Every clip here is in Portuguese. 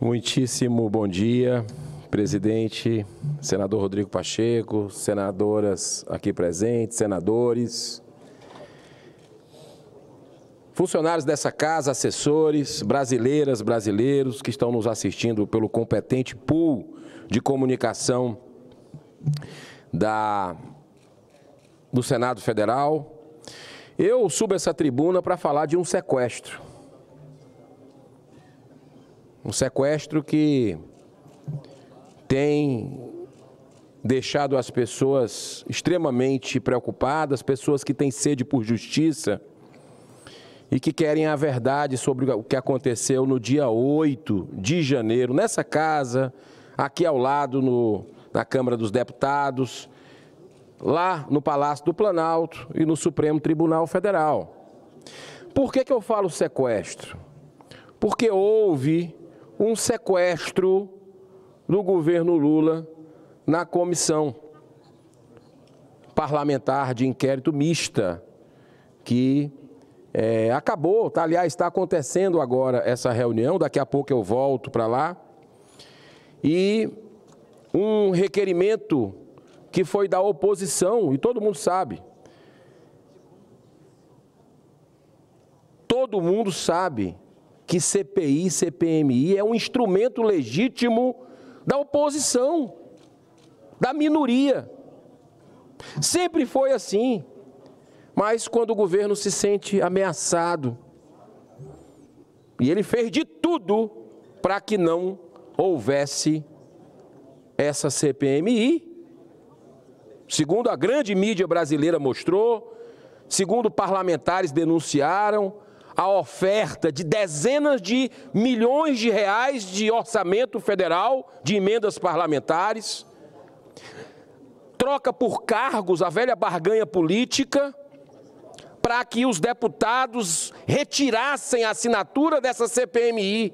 Muitíssimo bom dia, presidente, senador Rodrigo Pacheco, senadoras aqui presentes, senadores, funcionários dessa casa, assessores, brasileiras, brasileiros que estão nos assistindo pelo competente pool de comunicação da, do Senado Federal. Eu subo essa tribuna para falar de um sequestro um sequestro que tem deixado as pessoas extremamente preocupadas, pessoas que têm sede por justiça e que querem a verdade sobre o que aconteceu no dia 8 de janeiro, nessa casa, aqui ao lado, no, na Câmara dos Deputados, lá no Palácio do Planalto e no Supremo Tribunal Federal. Por que, que eu falo sequestro? Porque houve um sequestro do governo Lula na comissão parlamentar de inquérito mista, que é, acabou, tá, aliás, está acontecendo agora essa reunião, daqui a pouco eu volto para lá, e um requerimento que foi da oposição, e todo mundo sabe. Todo mundo sabe que CPI, CPMI é um instrumento legítimo da oposição, da minoria. Sempre foi assim. Mas quando o governo se sente ameaçado, e ele fez de tudo para que não houvesse essa CPMI, segundo a grande mídia brasileira mostrou, segundo parlamentares denunciaram, a oferta de dezenas de milhões de reais de orçamento federal, de emendas parlamentares, troca por cargos a velha barganha política, para que os deputados retirassem a assinatura dessa CPMI.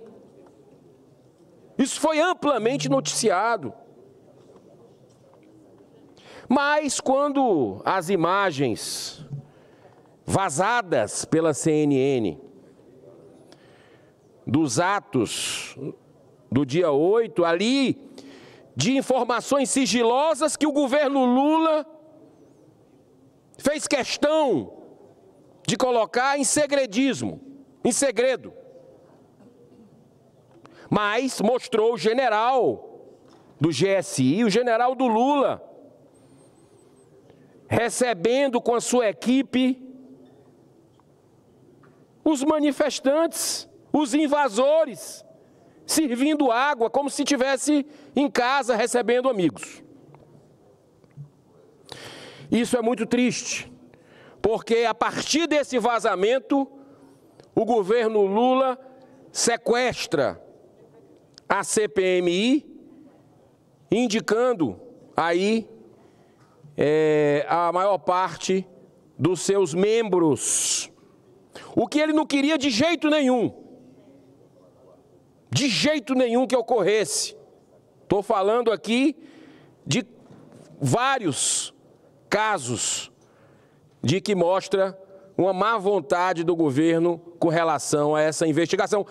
Isso foi amplamente noticiado. Mas quando as imagens vazadas pela CNN dos atos do dia 8 ali de informações sigilosas que o governo Lula fez questão de colocar em segredismo, em segredo. Mas mostrou o general do GSI, o general do Lula, recebendo com a sua equipe os manifestantes, os invasores, servindo água como se tivesse em casa recebendo amigos. Isso é muito triste, porque a partir desse vazamento, o governo Lula sequestra a CPMI, indicando aí é, a maior parte dos seus membros o que ele não queria de jeito nenhum. De jeito nenhum que ocorresse. Estou falando aqui de vários casos de que mostra uma má vontade do governo com relação a essa investigação.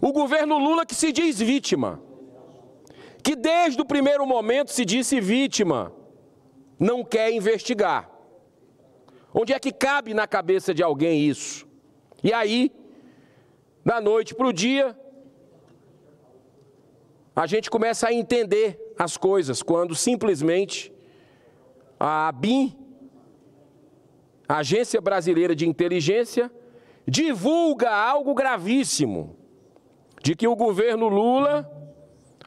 O governo Lula que se diz vítima, que desde o primeiro momento se disse vítima, não quer investigar. Onde é que cabe na cabeça de alguém isso? E aí, da noite para o dia, a gente começa a entender as coisas quando simplesmente a ABIN, a Agência Brasileira de Inteligência, divulga algo gravíssimo: de que o governo Lula,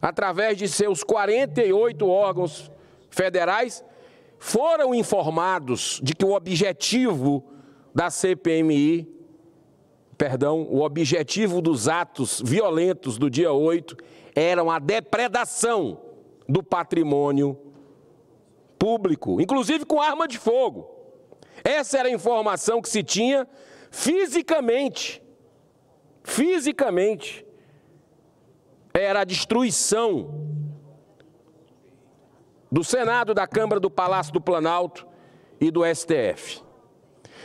através de seus 48 órgãos federais, foram informados de que o objetivo da CPMI perdão, o objetivo dos atos violentos do dia 8 eram a depredação do patrimônio público, inclusive com arma de fogo. Essa era a informação que se tinha fisicamente. Fisicamente. Era a destruição do Senado, da Câmara, do Palácio do Planalto e do STF.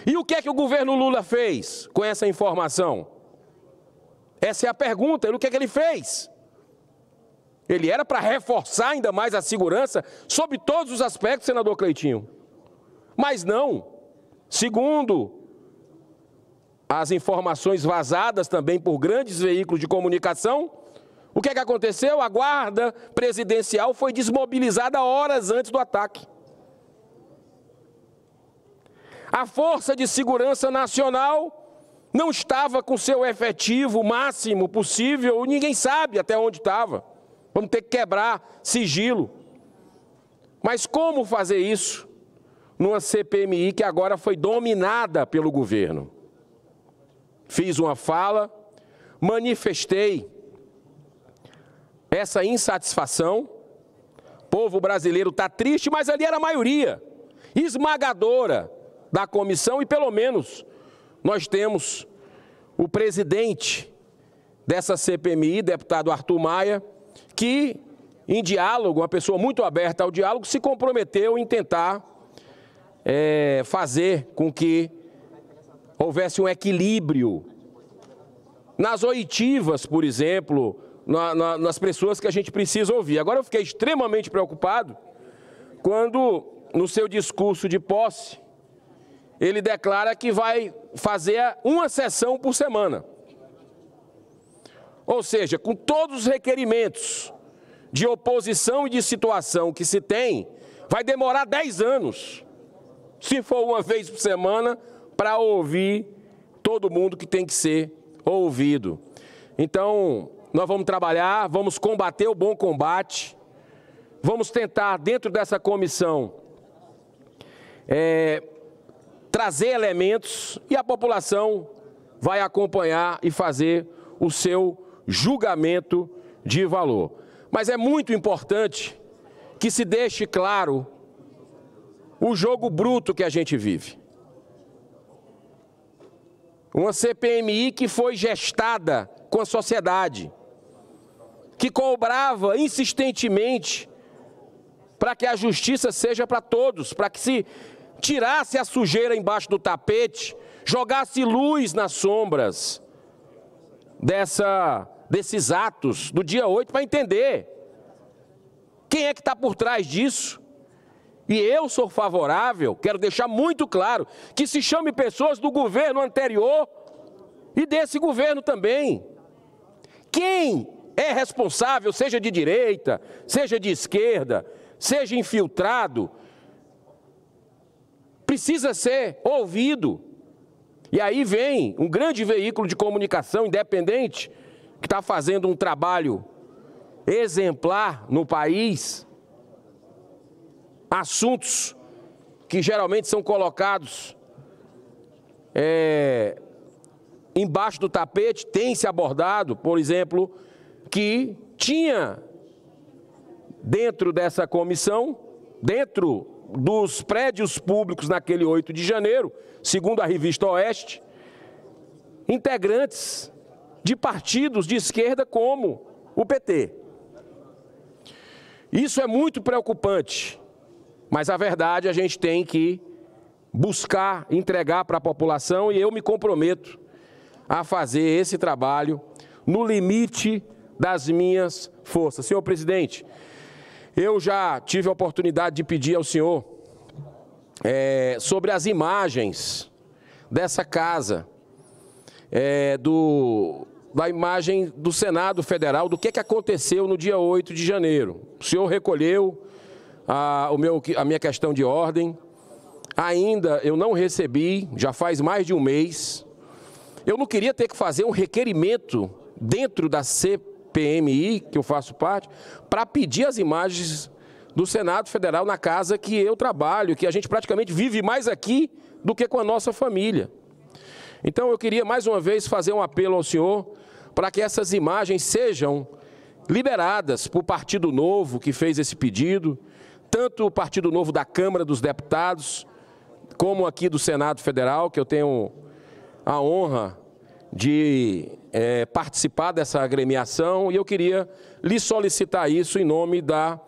E o que é que o governo Lula fez com essa informação? Essa é a pergunta. o que é que ele fez? Ele era para reforçar ainda mais a segurança sobre todos os aspectos, senador Cleitinho. Mas não. Segundo as informações vazadas também por grandes veículos de comunicação, o que é que aconteceu? A guarda presidencial foi desmobilizada horas antes do ataque. A Força de Segurança Nacional não estava com seu efetivo máximo possível, ninguém sabe até onde estava. Vamos ter que quebrar sigilo. Mas como fazer isso numa CPMI que agora foi dominada pelo governo? Fiz uma fala, manifestei essa insatisfação. O povo brasileiro está triste, mas ali era a maioria esmagadora da comissão e pelo menos nós temos o presidente dessa CPMI, deputado Arthur Maia, que em diálogo, uma pessoa muito aberta ao diálogo, se comprometeu em tentar é, fazer com que houvesse um equilíbrio nas oitivas, por exemplo, na, na, nas pessoas que a gente precisa ouvir. Agora eu fiquei extremamente preocupado quando, no seu discurso de posse, ele declara que vai fazer uma sessão por semana. Ou seja, com todos os requerimentos de oposição e de situação que se tem, vai demorar 10 anos, se for uma vez por semana, para ouvir todo mundo que tem que ser ouvido. Então, nós vamos trabalhar, vamos combater o bom combate, vamos tentar, dentro dessa comissão, é, trazer elementos e a população vai acompanhar e fazer o seu julgamento de valor. Mas é muito importante que se deixe claro o jogo bruto que a gente vive. Uma CPMI que foi gestada com a sociedade, que cobrava insistentemente para que a justiça seja para todos, para que se tirasse a sujeira embaixo do tapete, jogasse luz nas sombras dessa, desses atos do dia 8 para entender quem é que está por trás disso. E eu sou favorável, quero deixar muito claro, que se chame pessoas do governo anterior e desse governo também. Quem é responsável, seja de direita, seja de esquerda, seja infiltrado, precisa ser ouvido. E aí vem um grande veículo de comunicação independente que está fazendo um trabalho exemplar no país. Assuntos que geralmente são colocados é, embaixo do tapete, tem se abordado, por exemplo, que tinha dentro dessa comissão, dentro dos prédios públicos naquele 8 de janeiro, segundo a revista Oeste, integrantes de partidos de esquerda como o PT. Isso é muito preocupante, mas a verdade a gente tem que buscar entregar para a população e eu me comprometo a fazer esse trabalho no limite das minhas forças. Senhor presidente, eu já tive a oportunidade de pedir ao senhor é, sobre as imagens dessa casa, é, do, da imagem do Senado Federal, do que, que aconteceu no dia 8 de janeiro. O senhor recolheu a, o meu, a minha questão de ordem. Ainda eu não recebi, já faz mais de um mês. Eu não queria ter que fazer um requerimento dentro da CPI PMI, que eu faço parte, para pedir as imagens do Senado Federal na casa que eu trabalho, que a gente praticamente vive mais aqui do que com a nossa família. Então eu queria mais uma vez fazer um apelo ao senhor para que essas imagens sejam liberadas para o Partido Novo que fez esse pedido, tanto o Partido Novo da Câmara dos Deputados, como aqui do Senado Federal, que eu tenho a honra de é, participar dessa agremiação e eu queria lhe solicitar isso em nome da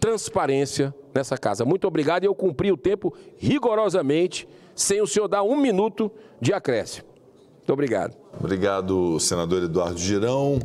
transparência nessa casa. Muito obrigado e eu cumpri o tempo rigorosamente, sem o senhor dar um minuto de acréscimo. Muito obrigado. Obrigado, senador Eduardo Girão.